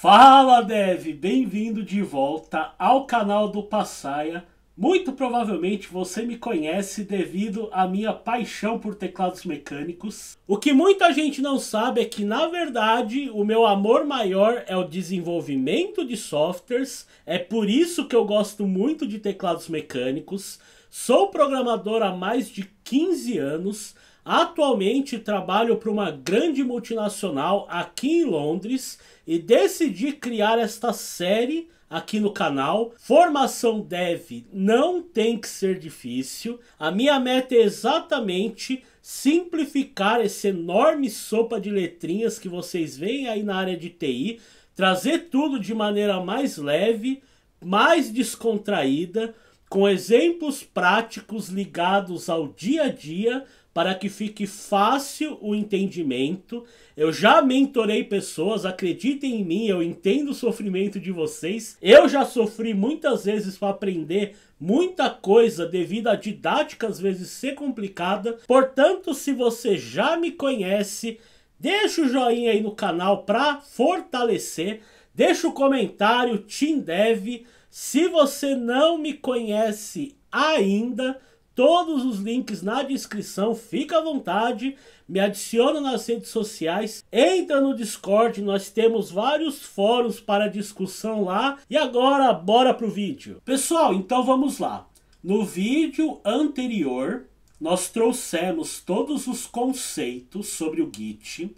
Fala Dev, bem-vindo de volta ao canal do Passaia. Muito provavelmente você me conhece devido à minha paixão por teclados mecânicos. O que muita gente não sabe é que, na verdade, o meu amor maior é o desenvolvimento de softwares. É por isso que eu gosto muito de teclados mecânicos. Sou programador há mais de 15 anos Atualmente trabalho para uma grande multinacional aqui em Londres e decidi criar esta série aqui no canal. Formação dev não tem que ser difícil. A minha meta é exatamente simplificar essa enorme sopa de letrinhas que vocês veem aí na área de TI, trazer tudo de maneira mais leve, mais descontraída, com exemplos práticos ligados ao dia a dia para que fique fácil o entendimento. Eu já mentorei pessoas, acreditem em mim, eu entendo o sofrimento de vocês. Eu já sofri muitas vezes para aprender muita coisa devido à didática às vezes ser complicada. Portanto, se você já me conhece, deixa o joinha aí no canal para fortalecer, deixa o comentário, Tim deve. Se você não me conhece ainda, todos os links na descrição. Fica à vontade, me adiciona nas redes sociais, entra no Discord, nós temos vários fóruns para discussão lá. E agora, bora pro vídeo. Pessoal, então vamos lá. No vídeo anterior, nós trouxemos todos os conceitos sobre o Git.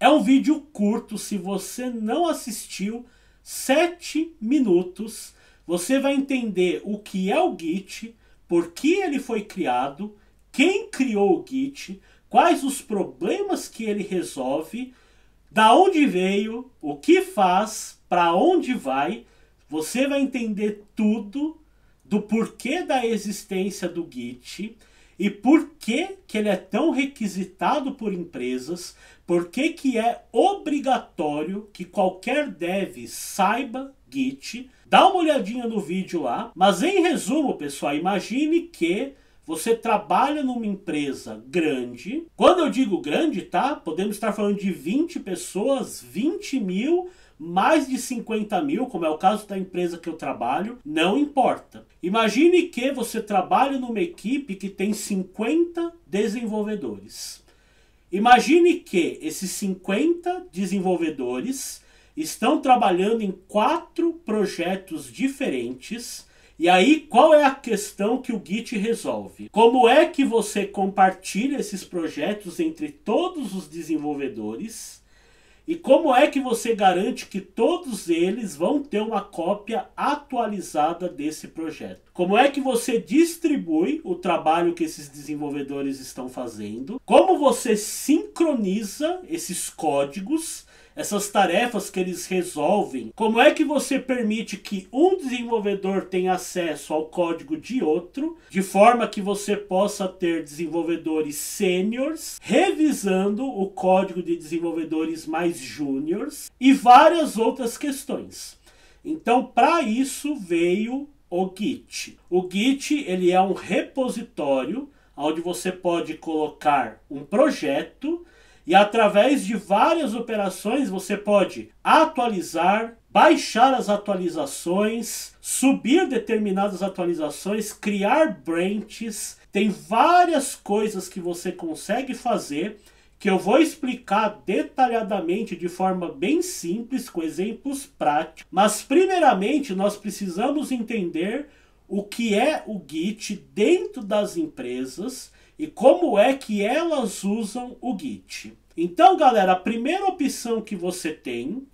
É um vídeo curto, se você não assistiu, 7 minutos. Você vai entender o que é o Git, por que ele foi criado, quem criou o Git, quais os problemas que ele resolve, da onde veio, o que faz, para onde vai. Você vai entender tudo do porquê da existência do Git e por que, que ele é tão requisitado por empresas, por que, que é obrigatório que qualquer dev saiba Git. Dá uma olhadinha no vídeo lá. Mas em resumo, pessoal, imagine que você trabalha numa empresa grande. Quando eu digo grande, tá? Podemos estar falando de 20 pessoas, 20 mil, mais de 50 mil, como é o caso da empresa que eu trabalho, não importa. Imagine que você trabalha numa equipe que tem 50 desenvolvedores. Imagine que esses 50 desenvolvedores estão trabalhando em quatro projetos diferentes. E aí, qual é a questão que o Git resolve? Como é que você compartilha esses projetos entre todos os desenvolvedores? E como é que você garante que todos eles vão ter uma cópia atualizada desse projeto? Como é que você distribui o trabalho que esses desenvolvedores estão fazendo? Como você sincroniza esses códigos essas tarefas que eles resolvem, como é que você permite que um desenvolvedor tenha acesso ao código de outro, de forma que você possa ter desenvolvedores sêniores revisando o código de desenvolvedores mais júniores e várias outras questões. Então, para isso veio o Git. O Git ele é um repositório onde você pode colocar um projeto e através de várias operações você pode atualizar, baixar as atualizações, subir determinadas atualizações, criar branches. Tem várias coisas que você consegue fazer que eu vou explicar detalhadamente de forma bem simples, com exemplos práticos. Mas primeiramente nós precisamos entender o que é o Git dentro das empresas e como é que elas usam o Git. Então, galera, a primeira opção que você tem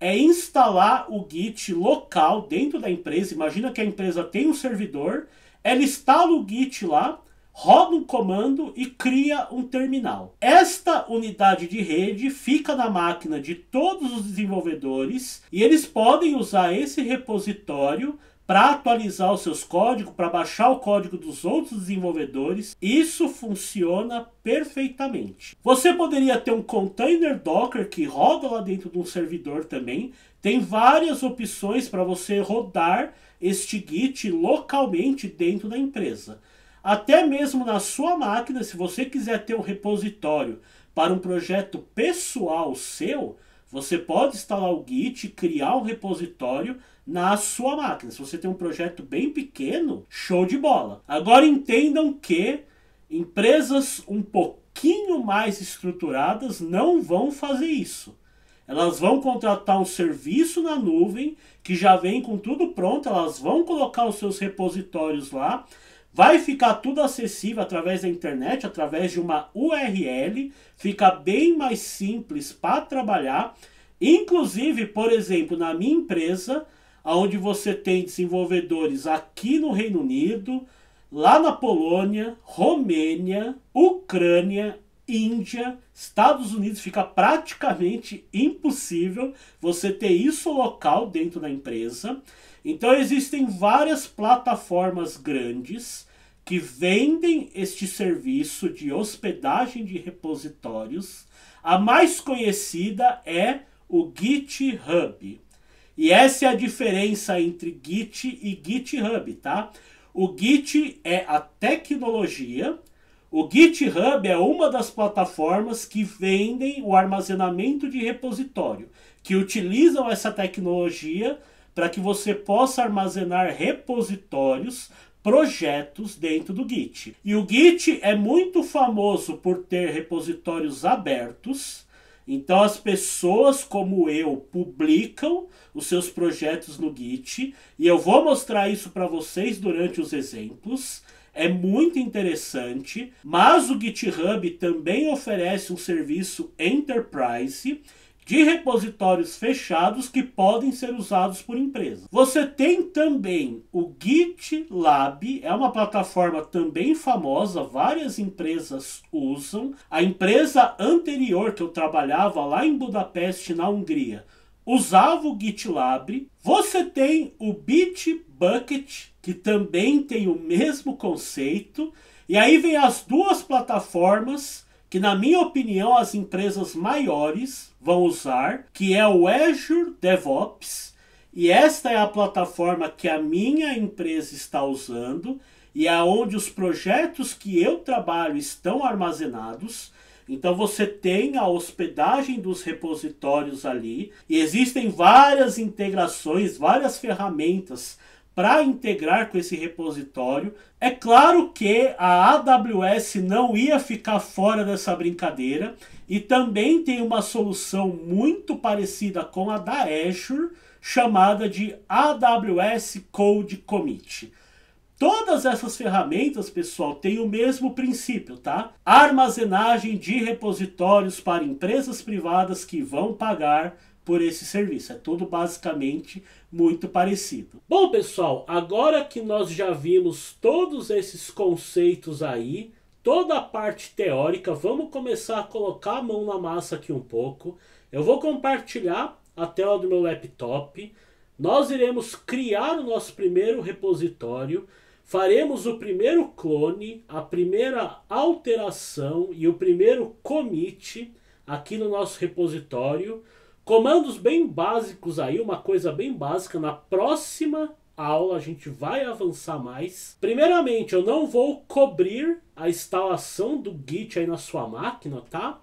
é instalar o Git local dentro da empresa. Imagina que a empresa tem um servidor, ela instala o Git lá, roda um comando e cria um terminal. Esta unidade de rede fica na máquina de todos os desenvolvedores e eles podem usar esse repositório para atualizar os seus códigos, para baixar o código dos outros desenvolvedores, isso funciona perfeitamente. Você poderia ter um container Docker que roda lá dentro de um servidor também. Tem várias opções para você rodar este Git localmente dentro da empresa. Até mesmo na sua máquina, se você quiser ter um repositório para um projeto pessoal seu, você pode instalar o Git, criar um repositório na sua máquina. Se você tem um projeto bem pequeno, show de bola. Agora entendam que empresas um pouquinho mais estruturadas não vão fazer isso. Elas vão contratar um serviço na nuvem que já vem com tudo pronto, elas vão colocar os seus repositórios lá Vai ficar tudo acessível através da internet, através de uma URL, fica bem mais simples para trabalhar. Inclusive, por exemplo, na minha empresa, onde você tem desenvolvedores aqui no Reino Unido, lá na Polônia, Romênia, Ucrânia, Índia, Estados Unidos, fica praticamente impossível você ter isso local dentro da empresa. Então existem várias plataformas grandes que vendem este serviço de hospedagem de repositórios. A mais conhecida é o GitHub. E essa é a diferença entre Git e GitHub, tá? O Git é a tecnologia o GitHub é uma das plataformas que vendem o armazenamento de repositório, que utilizam essa tecnologia para que você possa armazenar repositórios, projetos dentro do Git. E o Git é muito famoso por ter repositórios abertos. Então as pessoas como eu publicam os seus projetos no Git e eu vou mostrar isso para vocês durante os exemplos é muito interessante, mas o GitHub também oferece um serviço enterprise de repositórios fechados que podem ser usados por empresas. Você tem também o GitLab, é uma plataforma também famosa, várias empresas usam. A empresa anterior que eu trabalhava lá em Budapeste, na Hungria, usava o GitLab. Você tem o Bitbucket, que também tem o mesmo conceito. E aí vem as duas plataformas que, na minha opinião, as empresas maiores vão usar, que é o Azure DevOps. E esta é a plataforma que a minha empresa está usando e aonde é onde os projetos que eu trabalho estão armazenados. Então você tem a hospedagem dos repositórios ali e existem várias integrações, várias ferramentas para integrar com esse repositório. É claro que a AWS não ia ficar fora dessa brincadeira e também tem uma solução muito parecida com a da Azure, chamada de AWS Code Commit. Todas essas ferramentas, pessoal, têm o mesmo princípio, tá? Armazenagem de repositórios para empresas privadas que vão pagar por esse serviço. É tudo basicamente muito parecido. Bom, pessoal, agora que nós já vimos todos esses conceitos aí, toda a parte teórica, vamos começar a colocar a mão na massa aqui um pouco. Eu vou compartilhar a tela do meu laptop. Nós iremos criar o nosso primeiro repositório Faremos o primeiro clone, a primeira alteração e o primeiro commit aqui no nosso repositório. Comandos bem básicos aí, uma coisa bem básica. Na próxima aula a gente vai avançar mais. Primeiramente, eu não vou cobrir a instalação do Git aí na sua máquina, tá?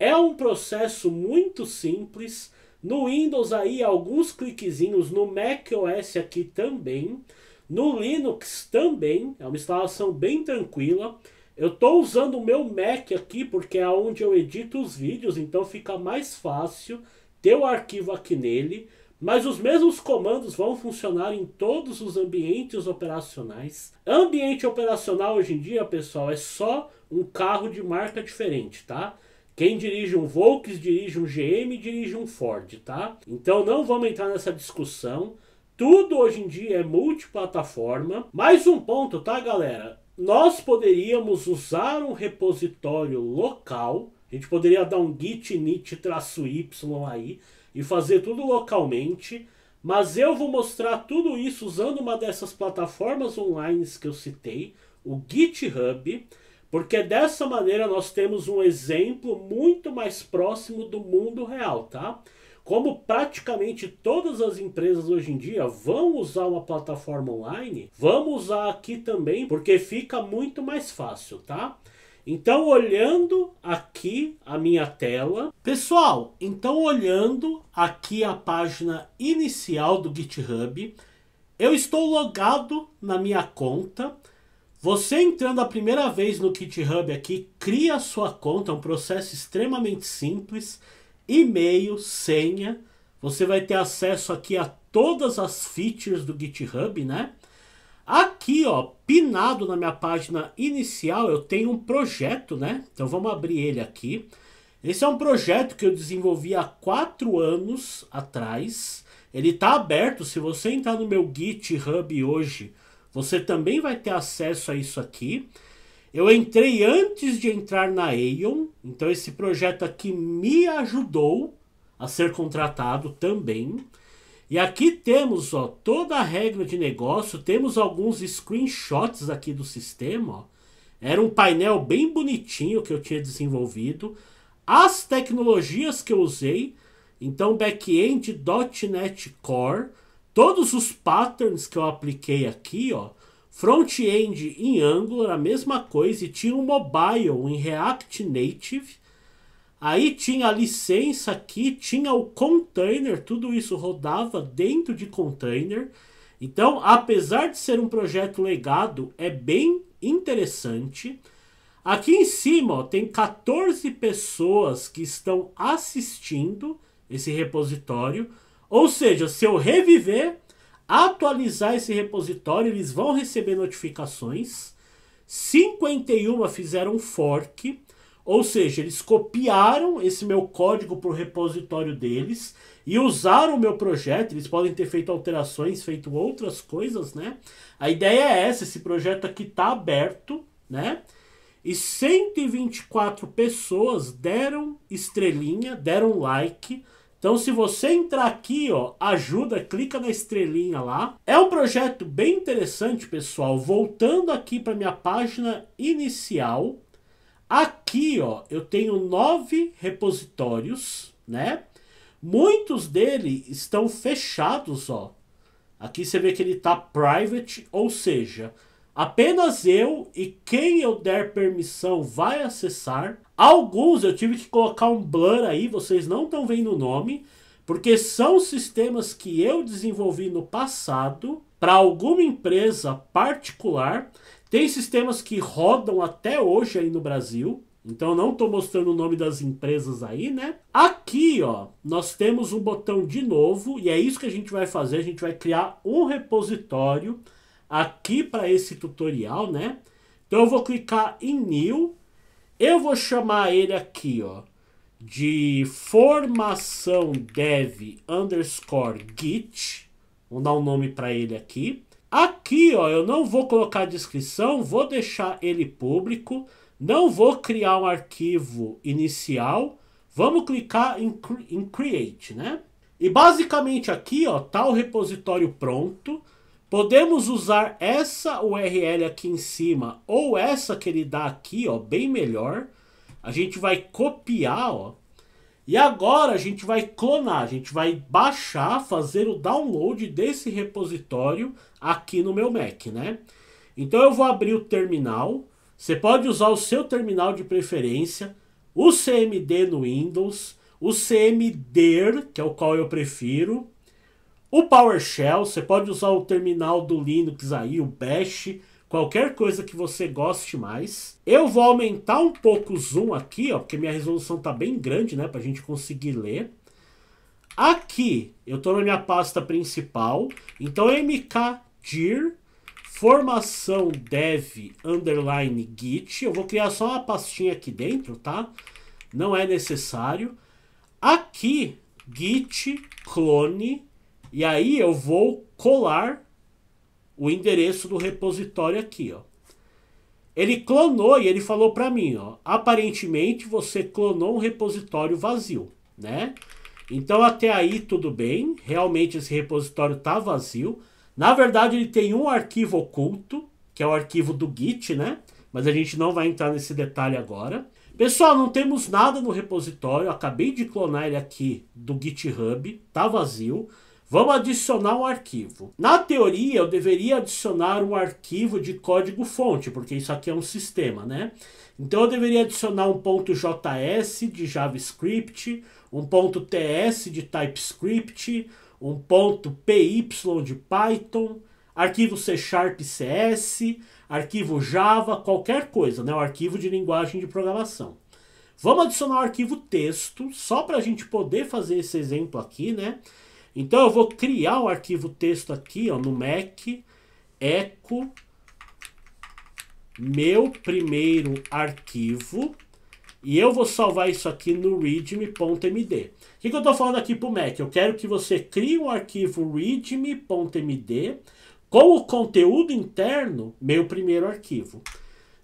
É um processo muito simples. No Windows aí, alguns cliquezinhos, no Mac OS aqui também. No Linux também, é uma instalação bem tranquila. Eu estou usando o meu Mac aqui porque é onde eu edito os vídeos, então fica mais fácil ter o arquivo aqui nele. Mas os mesmos comandos vão funcionar em todos os ambientes operacionais. Ambiente operacional hoje em dia, pessoal, é só um carro de marca diferente, tá? Quem dirige um Volks, dirige um GM, dirige um Ford, tá? Então não vamos entrar nessa discussão. Tudo hoje em dia é multiplataforma. Mais um ponto, tá, galera? Nós poderíamos usar um repositório local. A gente poderia dar um git init traço y aí e fazer tudo localmente. Mas eu vou mostrar tudo isso usando uma dessas plataformas online que eu citei, o GitHub, porque é dessa maneira nós temos um exemplo muito mais próximo do mundo real, tá? Como praticamente todas as empresas hoje em dia vão usar uma plataforma online, vamos usar aqui também, porque fica muito mais fácil, tá? Então, olhando aqui a minha tela, pessoal, então olhando aqui a página inicial do GitHub, eu estou logado na minha conta. Você entrando a primeira vez no GitHub aqui, cria sua conta, é um processo extremamente simples e-mail, senha. Você vai ter acesso aqui a todas as features do GitHub, né? Aqui, ó, pinado na minha página inicial, eu tenho um projeto, né? Então vamos abrir ele aqui. Esse é um projeto que eu desenvolvi há quatro anos atrás. Ele está aberto. Se você entrar no meu GitHub hoje, você também vai ter acesso a isso aqui. Eu entrei antes de entrar na Aeon, então esse projeto aqui me ajudou a ser contratado também. E aqui temos ó, toda a regra de negócio, temos alguns screenshots aqui do sistema. Ó. Era um painel bem bonitinho que eu tinha desenvolvido. As tecnologias que eu usei, então back-end, .NET Core, todos os patterns que eu apliquei aqui, ó, Front-end em Angular, a mesma coisa, e tinha o um mobile em React Native. Aí tinha a licença aqui, tinha o container, tudo isso rodava dentro de container. Então, apesar de ser um projeto legado, é bem interessante. Aqui em cima ó, tem 14 pessoas que estão assistindo esse repositório. Ou seja, se eu reviver, atualizar esse repositório, eles vão receber notificações. 51 fizeram fork, ou seja, eles copiaram esse meu código para o repositório deles e usaram o meu projeto. Eles podem ter feito alterações, feito outras coisas, né? A ideia é essa: esse projeto aqui está aberto, né? E 124 pessoas deram estrelinha, deram like então, se você entrar aqui, ó, ajuda, clica na estrelinha lá. É um projeto bem interessante, pessoal. Voltando aqui para minha página inicial, aqui, ó, eu tenho nove repositórios, né? Muitos deles estão fechados, ó. Aqui você vê que ele está private, ou seja, Apenas eu e quem eu der permissão vai acessar. Alguns eu tive que colocar um blur aí, vocês não estão vendo o nome, porque são sistemas que eu desenvolvi no passado para alguma empresa particular. Tem sistemas que rodam até hoje aí no Brasil. Então não estou mostrando o nome das empresas aí, né? Aqui, ó, nós temos um botão de novo e é isso que a gente vai fazer. A gente vai criar um repositório aqui para esse tutorial, né? Então eu vou clicar em New, eu vou chamar ele aqui, ó, de formação dev underscore git, vou dar um nome para ele aqui. Aqui, ó, eu não vou colocar descrição, vou deixar ele público, não vou criar um arquivo inicial, vamos clicar em, em create, né? E basicamente aqui, ó, tá o repositório pronto, Podemos usar essa URL aqui em cima ou essa que ele dá aqui, ó, bem melhor. A gente vai copiar, ó. E agora a gente vai clonar, a gente vai baixar, fazer o download desse repositório aqui no meu Mac, né? Então eu vou abrir o terminal. Você pode usar o seu terminal de preferência, o CMD no Windows, o CMDer que é o qual eu prefiro, o PowerShell, você pode usar o terminal do Linux aí, o Bash, qualquer coisa que você goste mais. Eu vou aumentar um pouco o zoom aqui, ó, porque minha resolução tá bem grande, né, pra gente conseguir ler. Aqui, eu tô na minha pasta principal, então mkdir formação dev underline git. Eu vou criar só uma pastinha aqui dentro, tá? Não é necessário. Aqui, git clone e aí eu vou colar o endereço do repositório aqui, ó. Ele clonou e ele falou para mim, ó, aparentemente você clonou um repositório vazio, né? Então até aí tudo bem, realmente esse repositório tá vazio. Na verdade ele tem um arquivo oculto, que é o arquivo do Git, né? Mas a gente não vai entrar nesse detalhe agora. Pessoal, não temos nada no repositório, acabei de clonar ele aqui do GitHub, tá vazio. Vamos adicionar um arquivo. Na teoria, eu deveria adicionar um arquivo de código-fonte, porque isso aqui é um sistema, né? Então, eu deveria adicionar um .js de JavaScript, um .ts de TypeScript, um .py de Python, arquivo C Sharp CS, arquivo Java, qualquer coisa, né? Um arquivo de linguagem de programação. Vamos adicionar o um arquivo texto, só para a gente poder fazer esse exemplo aqui, né? Então eu vou criar o arquivo texto aqui ó, no Mac, eco, meu primeiro arquivo e eu vou salvar isso aqui no readme.md. O que, que eu estou falando aqui para o Mac? Eu quero que você crie um arquivo readme.md com o conteúdo interno, meu primeiro arquivo.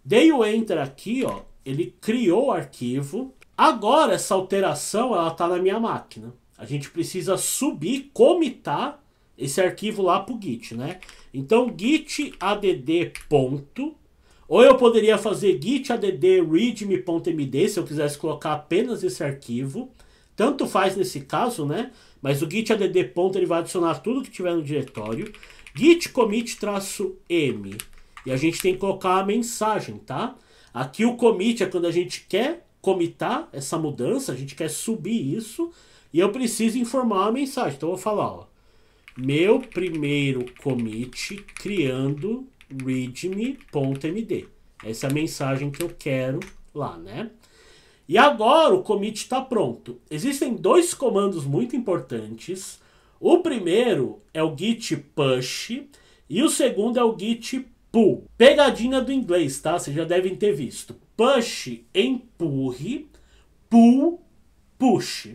Dei o enter aqui, ó, ele criou o arquivo. Agora essa alteração ela está na minha máquina. A gente precisa subir, comitar esse arquivo lá pro git, né? Então git add ponto, ou eu poderia fazer git add readme.md se eu quisesse colocar apenas esse arquivo. Tanto faz nesse caso, né? Mas o git add ponto ele vai adicionar tudo que tiver no diretório. git commit m. E a gente tem que colocar a mensagem, tá? Aqui o commit é quando a gente quer comitar essa mudança, a gente quer subir isso. E eu preciso informar a mensagem. Então eu vou falar, ó, meu primeiro commit criando readme.md. Essa é a mensagem que eu quero lá, né? E agora o commit está pronto. Existem dois comandos muito importantes. O primeiro é o git push e o segundo é o git pull. Pegadinha do inglês, tá? Vocês já devem ter visto. Push, empurre, pull, push.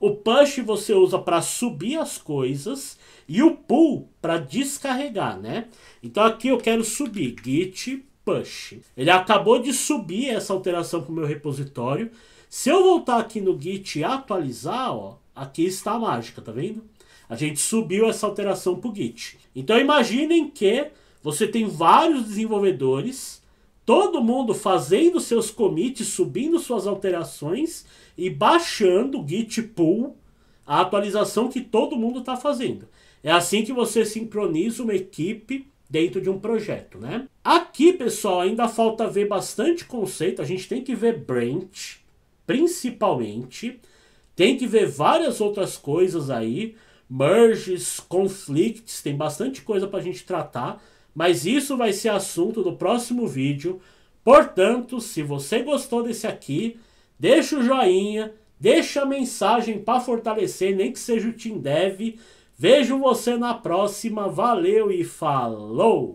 O push você usa para subir as coisas e o pull para descarregar, né? Então aqui eu quero subir git push. Ele acabou de subir essa alteração para o meu repositório. Se eu voltar aqui no git e atualizar, ó, aqui está a mágica, tá vendo? A gente subiu essa alteração para o git. Então imaginem que você tem vários desenvolvedores todo mundo fazendo seus commits, subindo suas alterações e baixando o Git pull, a atualização que todo mundo está fazendo. É assim que você sincroniza uma equipe dentro de um projeto, né? Aqui, pessoal, ainda falta ver bastante conceito. A gente tem que ver branch, principalmente. Tem que ver várias outras coisas aí, merges, conflicts, tem bastante coisa para a gente tratar mas isso vai ser assunto do próximo vídeo. Portanto, se você gostou desse aqui, deixa o joinha, deixa a mensagem para fortalecer, nem que seja o Team Dev. Vejo você na próxima. Valeu e falou!